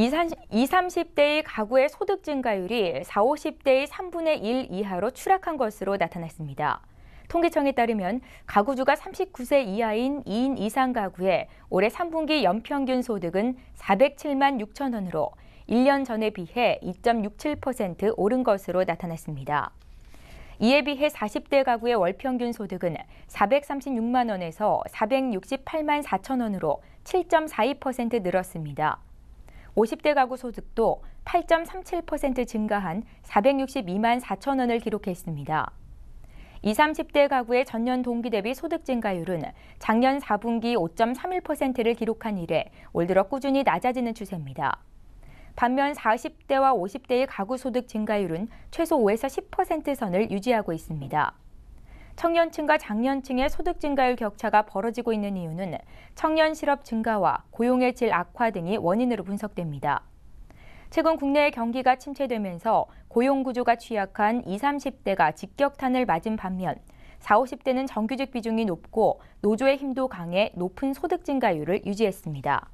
20, 30대의 가구의 소득 증가율이 4, 50대의 3분의 1 이하로 추락한 것으로 나타났습니다. 통계청에 따르면 가구주가 39세 이하인 2인 이상 가구의 올해 3분기 연평균 소득은 407만 6천 원으로 1년 전에 비해 2.67% 오른 것으로 나타났습니다. 이에 비해 40대 가구의 월평균 소득은 436만 원에서 468만 4천 원으로 7.42% 늘었습니다. 50대 가구 소득도 8.37% 증가한 462만 4천 원을 기록했습니다. 20, 30대 가구의 전년 동기 대비 소득 증가율은 작년 4분기 5.31%를 기록한 이래 올 들어 꾸준히 낮아지는 추세입니다. 반면 40대와 50대의 가구 소득 증가율은 최소 5에서 10% 선을 유지하고 있습니다. 청년층과 장년층의 소득 증가율 격차가 벌어지고 있는 이유는 청년 실업 증가와 고용의 질 악화 등이 원인으로 분석됩니다. 최근 국내의 경기가 침체되면서 고용 구조가 취약한 20, 30대가 직격탄을 맞은 반면 40, 50대는 정규직 비중이 높고 노조의 힘도 강해 높은 소득 증가율을 유지했습니다.